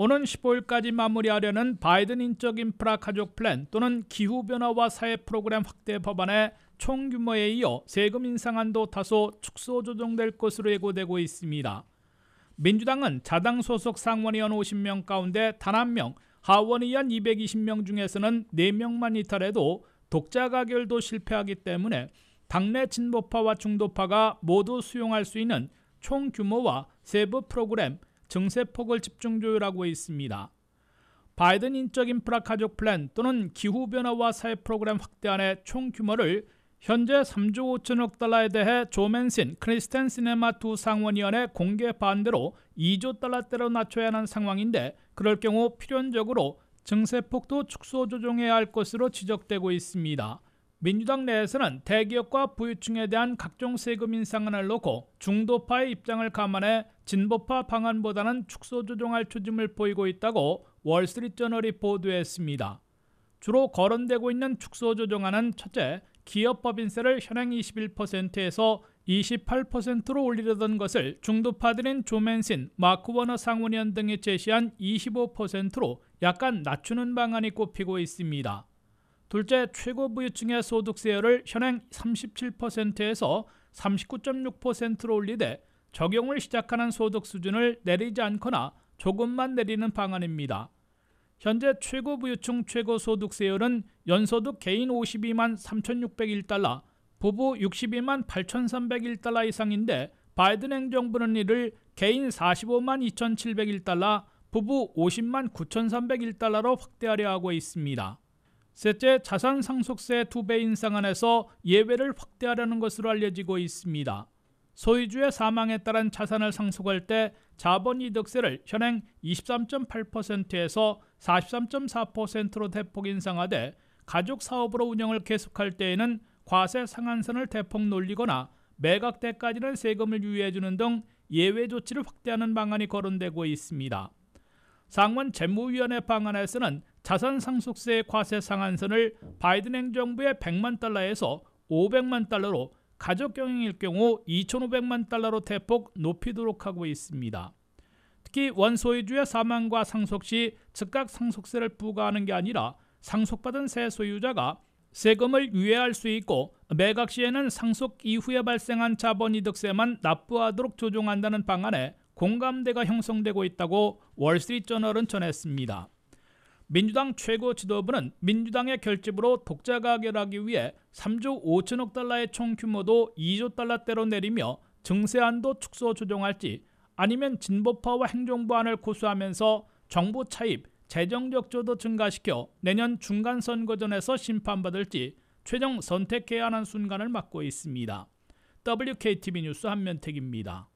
오는 15일까지 마무리하려는 바이든 인적 인프라 가족 플랜 또는 기후변화와 사회 프로그램 확대 법안의 총규모에 이어 세금 인상안도 다소 축소 조정될 것으로 예고되고 있습니다. 민주당은 자당 소속 상원의원 50명 가운데 단한 명, 하원의원 220명 중에서는 4명만 이탈해도 독자 가결도 실패하기 때문에 당내 진보파와 중도파가 모두 수용할 수 있는 총 규모와 세부 프로그램, 증세 폭을 집중 조율하고 있습니다. 바이든 인적 인프라 가족 플랜 또는 기후변화와 사회 프로그램 확대안의 총 규모를 현재 3조 5천억 달러에 대해 조맨신, 크리스텐 시네마 두 상원의원의 공개 반대로 2조 달러대로 낮춰야 하는 상황인데 그럴 경우 필연적으로 증세폭도 축소 조정해야 할 것으로 지적되고 있습니다. 민주당 내에서는 대기업과 부유층에 대한 각종 세금 인상안을 놓고 중도파의 입장을 감안해 진보파 방안보다는 축소 조정할 추짐을 보이고 있다고 월스트리트저널이 보도했습니다. 주로 거론되고 있는 축소 조정안은 첫째, 기업 법인세를 현행 21%에서 28%로 올리려던 것을 중도파들인 조맨신, 마크 워너 상원의원 등이 제시한 25%로 약간 낮추는 방안이 꼽히고 있습니다. 둘째, 최고 부유층의 소득세율을 현행 37%에서 39.6%로 올리되 적용을 시작하는 소득 수준을 내리지 않거나 조금만 내리는 방안입니다. 현재 최고 부유층 최고 소득세율은 연소득 개인 52만 3,601달러, 부부 62만 8,301달러 이상인데 바이든 행정부는 이를 개인 45만 2,701달러, 부부 50만 9,301달러로 확대하려 하고 있습니다. 셋째, 자산 상속세 두배 인상안에서 예외를 확대하려는 것으로 알려지고 있습니다. 소유주의 사망에 따른 자산을 상속할 때 자본이득세를 현행 23.8%에서 43.4%로 대폭 인상하되 가족 사업으로 운영을 계속할 때에는 과세 상한선을 대폭 놀리거나 매각 때까지는 세금을 유예해주는 등 예외 조치를 확대하는 방안이 거론되고 있습니다. 상원 재무위원회 방안에서는 자산 상속세 과세 상한선을 바이든 행정부의 100만 달러에서 500만 달러로 가족 경영일 경우 2,500만 달러로 대폭 높이도록 하고 있습니다. 특히 원소유주의 사망과 상속 시 즉각 상속세를 부과하는 게 아니라 상속받은 세 소유자가 세금을 유예할 수 있고 매각 시에는 상속 이후에 발생한 자본이득세만 납부하도록 조정한다는 방안에 공감대가 형성되고 있다고 월스트리트저널은 전했습니다. 민주당 최고 지도부는 민주당의 결집으로 독자 가결하기 위해 3조 5천억 달러의 총 규모도 2조 달러대로 내리며 증세안도 축소 조정할지 아니면 진보파와 행정부안을 고수하면서 정부 차입, 재정적 조도 증가시켜 내년 중간선거전에서 심판받을지 최종 선택해야 하는 순간을 맞고 있습니다. WKTV 뉴스 한면택입니다.